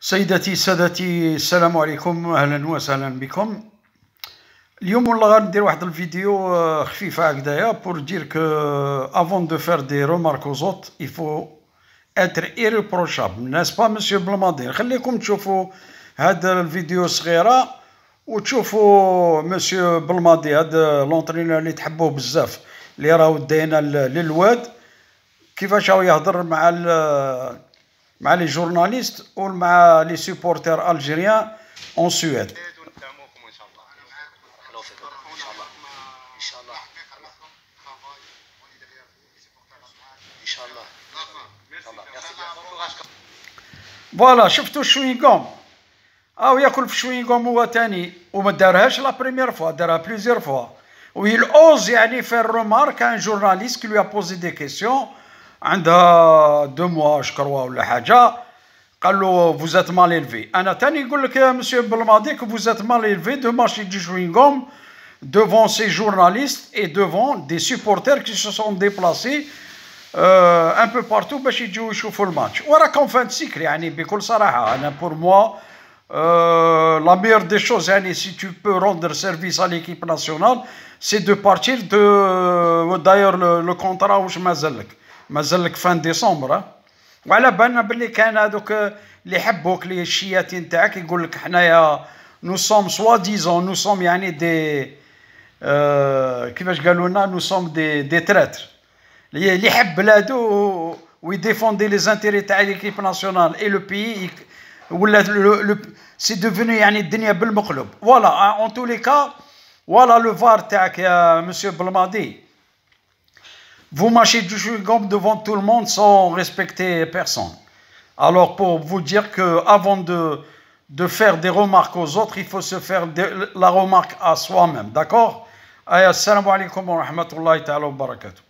سيدتي سادتي السلام عليكم اهلا وسهلا بكم اليوم والله غندير واحد الفيديو آه، خفيفه هكذايا بور دير كو افون دو فير دي رومارك زوت يفو اتر ايريبروشابل ناس با مسيو بلمادير خليكم تشوفوا هذا الفيديو صغيره وتشوفوا مسيو بلمادي هذا لونترينور اللي تحبوه بزاف اللي راهو داينا للواد كيفاش راهو يهضر مع les journalistes ou les supporters algériens en Suède. Voilà, je suis tout chewing Ah oui, il y a chewing-gum ou Tani. me dérèche la première fois, plusieurs fois. il ose aller faire remarque à un journaliste qui lui a posé des questions. عندها mois, موا crois, ولا حاجه قال له فوزات مال الفي انا تاني يقول لك مسيو êtes mal élevé de marcher du chewing-gum devant ces journalistes et devant des supporters qui se sont déplacés euh, un peu partout باش jouer le match. وراكم فان سيكل يعني بكل صراحه انا cycle. Pour moi, euh, la meilleure des choses si tu peux rendre service à l'équipe nationale c'est de partir de d'ailleurs le, contrat واش je مازال لك فان ديسمبر وعلى بالنا باللي كان هذوك اللي يحبوك لي الشياتين تاعك يقول لك حنايا نو سوم سوا ديزون نو سوم يعني دي آه، كيفاش قالوا لنا نو سوم دي دي تراتر اللي يحب بلادو ويديفوندي لي زانتيري تاع ليكيب ناسيونال اي لو بيي ولا سي دوفوني يعني الدنيا بالمقلب فوالا اون تو لي كا فوالا لو فار تاعك يا مسيو بلمادي Vous mâchez du chewing-gum devant tout le monde sans respecter personne. Alors pour vous dire que avant de, de faire des remarques aux autres, il faut se faire la remarque à soi-même, d'accord Assalamu alaikum wa rahmatullahi wa